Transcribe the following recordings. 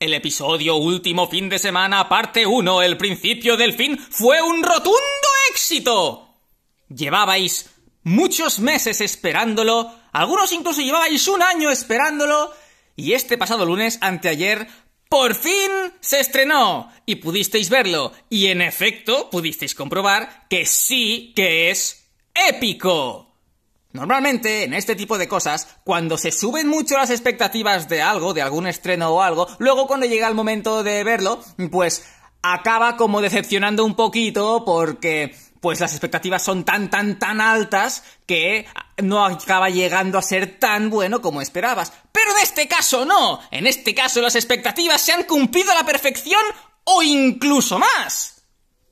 El episodio último fin de semana, parte 1, el principio del fin, fue un rotundo éxito. Llevabais muchos meses esperándolo, algunos incluso llevabais un año esperándolo, y este pasado lunes, anteayer, por fin se estrenó y pudisteis verlo, y en efecto pudisteis comprobar que sí que es épico. Normalmente, en este tipo de cosas, cuando se suben mucho las expectativas de algo, de algún estreno o algo, luego cuando llega el momento de verlo, pues acaba como decepcionando un poquito porque pues las expectativas son tan tan tan altas que no acaba llegando a ser tan bueno como esperabas. Pero en este caso no, en este caso las expectativas se han cumplido a la perfección o incluso más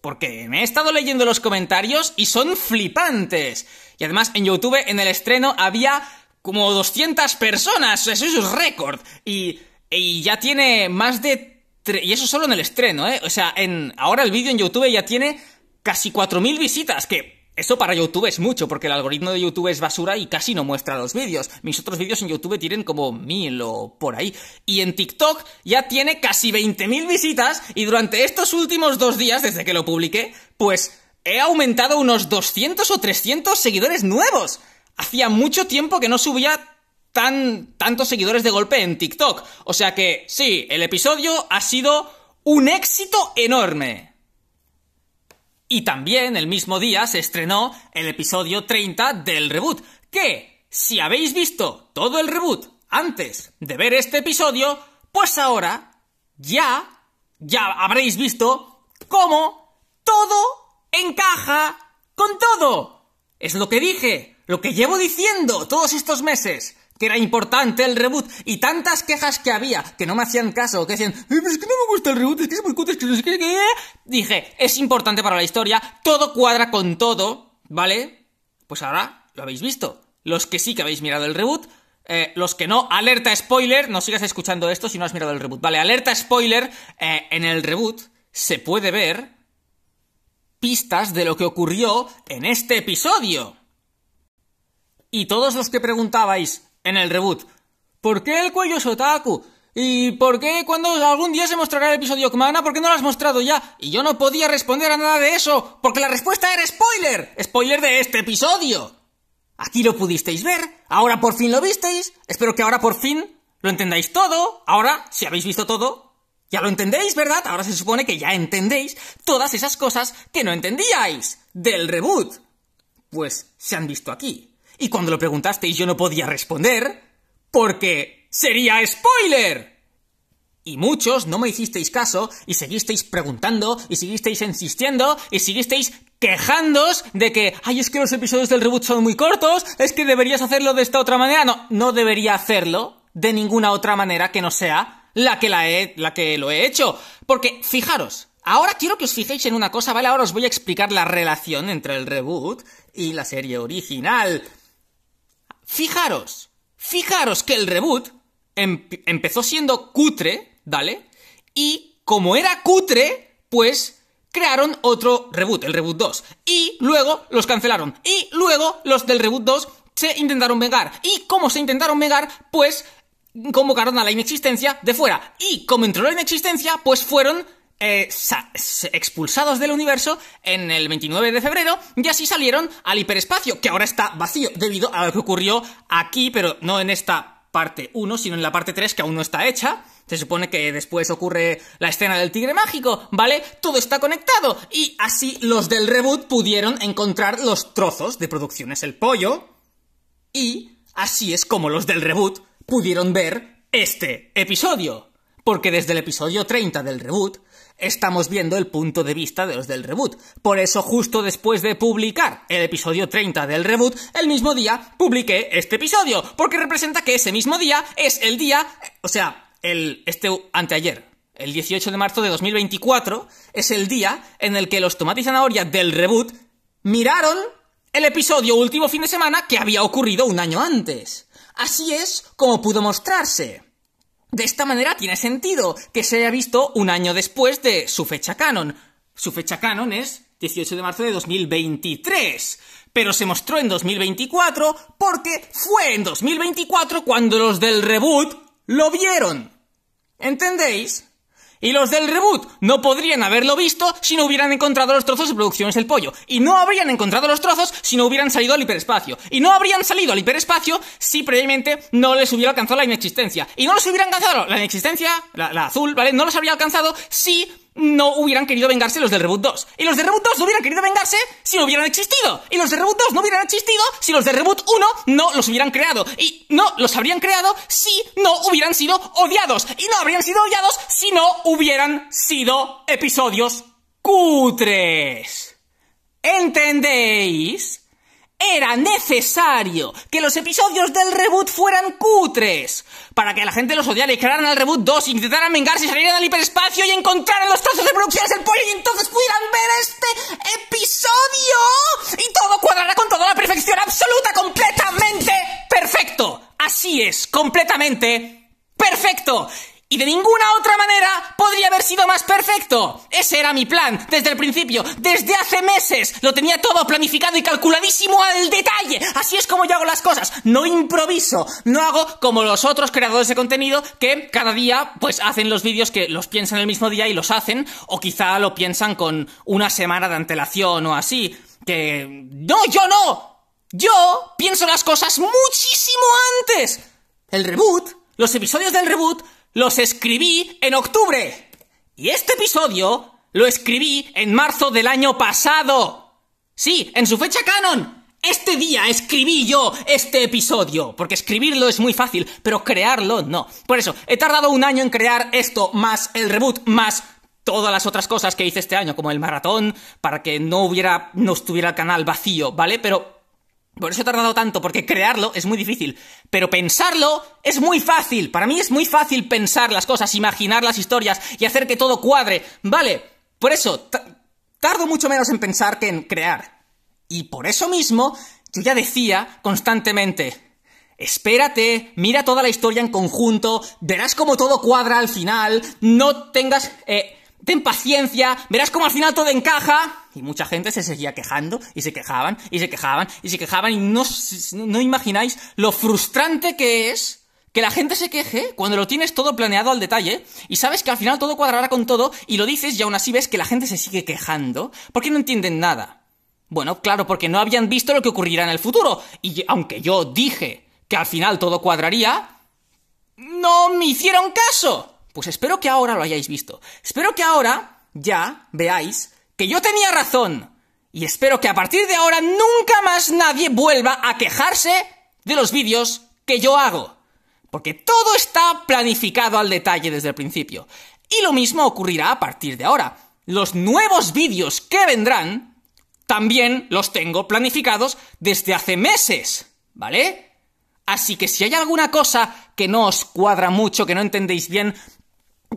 porque me he estado leyendo los comentarios y son flipantes. Y además en YouTube en el estreno había como 200 personas, eso es un récord. Y, ya tiene más de... Y eso solo en el estreno, ¿eh? O sea, en, ahora el vídeo en YouTube ya tiene casi 4.000 visitas, que eso para YouTube es mucho, porque el algoritmo de YouTube es basura y casi no muestra los vídeos. Mis otros vídeos en YouTube tienen como mil o por ahí. Y en TikTok ya tiene casi 20.000 visitas y durante estos últimos dos días, desde que lo publiqué, pues he aumentado unos 200 o 300 seguidores nuevos. Hacía mucho tiempo que no subía tan tantos seguidores de golpe en TikTok. O sea que, sí, el episodio ha sido un éxito enorme. Y también el mismo día se estrenó el episodio 30 del reboot, que, si habéis visto todo el reboot antes de ver este episodio, pues ahora ya, ya habréis visto cómo todo encaja con todo. Es lo que dije, lo que llevo diciendo todos estos meses que era importante el reboot, y tantas quejas que había, que no me hacían caso, que decían, eh, pero es que no me gusta el reboot, es que es muy es que no sé qué, qué. Dije, es importante para la historia, todo cuadra con todo, ¿vale? Pues ahora lo habéis visto. Los que sí que habéis mirado el reboot, eh, los que no, alerta spoiler, no sigas escuchando esto si no has mirado el reboot. Vale, alerta spoiler, eh, en el reboot se puede ver pistas de lo que ocurrió en este episodio. Y todos los que preguntabais, en el reboot. ¿Por qué el cuello es ¿Y por qué cuando algún día se mostrará el episodio Kumana, por qué no lo has mostrado ya? Y yo no podía responder a nada de eso, porque la respuesta era spoiler. Spoiler de este episodio. Aquí lo pudisteis ver, ahora por fin lo visteis, espero que ahora por fin lo entendáis todo. Ahora, si habéis visto todo, ya lo entendéis, ¿verdad? Ahora se supone que ya entendéis todas esas cosas que no entendíais del reboot. Pues se han visto aquí. Y cuando lo preguntasteis yo no podía responder porque sería spoiler. Y muchos no me hicisteis caso y seguisteis preguntando y seguisteis insistiendo y seguisteis quejándoos de que, ay, es que los episodios del reboot son muy cortos, es que deberías hacerlo de esta otra manera. No, no debería hacerlo de ninguna otra manera que no sea la que, la he, la que lo he hecho. Porque, fijaros, Ahora quiero que os fijéis en una cosa, ¿vale? Ahora os voy a explicar la relación entre el reboot y la serie original. Fijaros, fijaros que el reboot empezó siendo cutre, ¿vale? Y como era cutre, pues crearon otro reboot, el reboot 2. Y luego los cancelaron. Y luego los del reboot 2 se intentaron vengar. Y como se intentaron vengar, pues convocaron a la inexistencia de fuera. Y como entró la inexistencia, pues fueron eh, expulsados del universo en el 29 de febrero y así salieron al hiperespacio, que ahora está vacío debido a lo que ocurrió aquí, pero no en esta parte 1, sino en la parte 3 que aún no está hecha. Se supone que después ocurre la escena del tigre mágico, ¿vale? Todo está conectado y así los del reboot pudieron encontrar los trozos de producciones El Pollo y así es como los del reboot pudieron ver este episodio. Porque desde el episodio 30 del reboot estamos viendo el punto de vista de los del reboot. Por eso justo después de publicar el episodio 30 del reboot, el mismo día publiqué este episodio, porque representa que ese mismo día es el día, o sea, el este anteayer, el 18 de marzo de 2024, es el día en el que los tomates y zanahorias del reboot miraron el episodio último fin de semana que había ocurrido un año antes. Así es como pudo mostrarse. De esta manera tiene sentido que se haya visto un año después de su fecha canon. Su fecha canon es 18 de marzo de 2023 pero se mostró en 2024 porque fue en 2024 cuando los del reboot lo vieron. ¿Entendéis? Y los del reboot no podrían haberlo visto si no hubieran encontrado los trozos de Producciones del Pollo. Y no habrían encontrado los trozos si no hubieran salido al hiperespacio. Y no habrían salido al hiperespacio si previamente no les hubiera alcanzado la inexistencia. Y no les hubieran alcanzado la inexistencia, la, la azul, ¿vale? No los habría alcanzado si no hubieran querido vengarse los del Reboot 2. Y los de Reboot 2 no hubieran querido vengarse si no hubieran existido. Y los de Reboot 2 no hubieran existido si los de Reboot 1 no los hubieran creado. Y no los habrían creado si no hubieran sido odiados. Y no habrían sido odiados si no hubieran sido episodios cutres. ¿Entendéis? Era necesario que los episodios del reboot fueran cutres para que la gente los odiara y crearan al reboot 2, intentaran vengarse y salieran al hiperespacio y encontraran los trozos de producciones del pollo y entonces pudieran ver este episodio y todo cuadrará con toda la perfección absoluta, completamente perfecto. Así es, completamente perfecto. Y de ninguna otra manera podría haber sido más perfecto. Ese era mi plan, desde el principio, desde hace meses. Lo tenía todo planificado y calculadísimo al detalle. Así es como yo hago las cosas. No improviso. No hago como los otros creadores de contenido que cada día pues hacen los vídeos que los piensan el mismo día y los hacen. O quizá lo piensan con una semana de antelación o así. Que... No, yo no. Yo pienso las cosas muchísimo antes. El reboot, los episodios del reboot los escribí en octubre. Y este episodio lo escribí en marzo del año pasado. Sí, en su fecha canon. Este día escribí yo este episodio, porque escribirlo es muy fácil, pero crearlo no. Por eso, he tardado un año en crear esto, más el reboot, más todas las otras cosas que hice este año, como el maratón, para que no hubiera, no estuviera el canal vacío, ¿vale? Pero por eso he tardado tanto, porque crearlo es muy difícil. Pero pensarlo es muy fácil. Para mí es muy fácil pensar las cosas, imaginar las historias y hacer que todo cuadre. Vale, por eso tardo mucho menos en pensar que en crear. Y por eso mismo yo ya decía constantemente, Espérate, mira toda la historia en conjunto, verás cómo todo cuadra al final, no tengas... Eh, ten paciencia, verás cómo al final todo encaja. Y mucha gente se seguía quejando y se quejaban y se quejaban y se quejaban y no, no imagináis lo frustrante que es que la gente se queje cuando lo tienes todo planeado al detalle y sabes que al final todo cuadrará con todo y lo dices y aún así ves que la gente se sigue quejando porque no entienden nada. Bueno, claro, porque no habían visto lo que ocurrirá en el futuro y aunque yo dije que al final todo cuadraría, no me hicieron caso. Pues espero que ahora lo hayáis visto. Espero que ahora ya veáis que yo tenía razón. Y espero que a partir de ahora nunca más nadie vuelva a quejarse de los vídeos que yo hago. Porque todo está planificado al detalle desde el principio. Y lo mismo ocurrirá a partir de ahora. Los nuevos vídeos que vendrán también los tengo planificados desde hace meses. ¿Vale? Así que si hay alguna cosa que no os cuadra mucho, que no entendéis bien,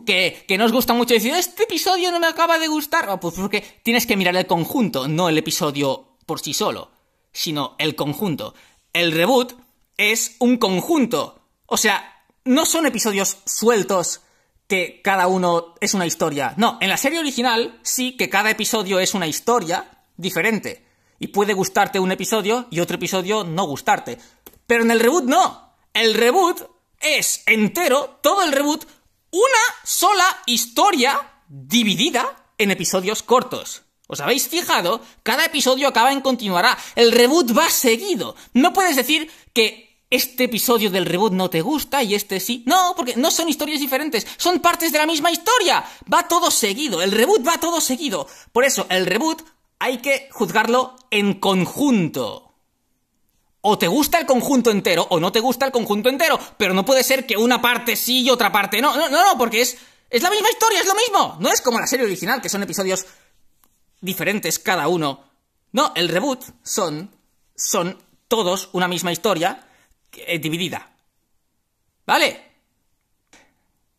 que, que, no os gusta mucho decir, este episodio no me acaba de gustar. Oh, pues porque tienes que mirar el conjunto, no el episodio por sí solo, sino el conjunto. El reboot es un conjunto. O sea, no son episodios sueltos que cada uno es una historia. No, en la serie original sí que cada episodio es una historia diferente. Y puede gustarte un episodio y otro episodio no gustarte. Pero en el reboot no. El reboot es entero, todo el reboot una sola historia dividida en episodios cortos. ¿Os habéis fijado? Cada episodio acaba en continuará. El reboot va seguido. No puedes decir que este episodio del reboot no te gusta y este sí. No, porque no son historias diferentes, son partes de la misma historia. Va todo seguido, el reboot va todo seguido. Por eso, el reboot hay que juzgarlo en conjunto. O te gusta el conjunto entero o no te gusta el conjunto entero, pero no puede ser que una parte sí y otra parte no. No, no, no, porque es es la misma historia, es lo mismo. No es como la serie original que son episodios diferentes cada uno. No, el reboot son son todos una misma historia eh, dividida. ¿Vale?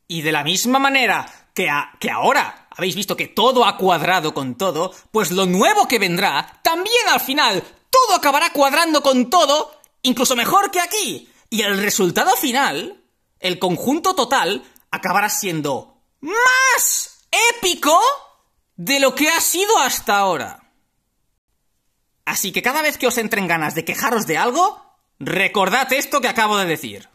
Y de la misma manera que, que ahora habéis visto que todo ha cuadrado con todo, pues lo nuevo que vendrá también al final todo acabará cuadrando con todo, incluso mejor que aquí. Y el resultado final, el conjunto total, acabará siendo más épico de lo que ha sido hasta ahora. Así que cada vez que os entren ganas de quejaros de algo, recordad esto que acabo de decir.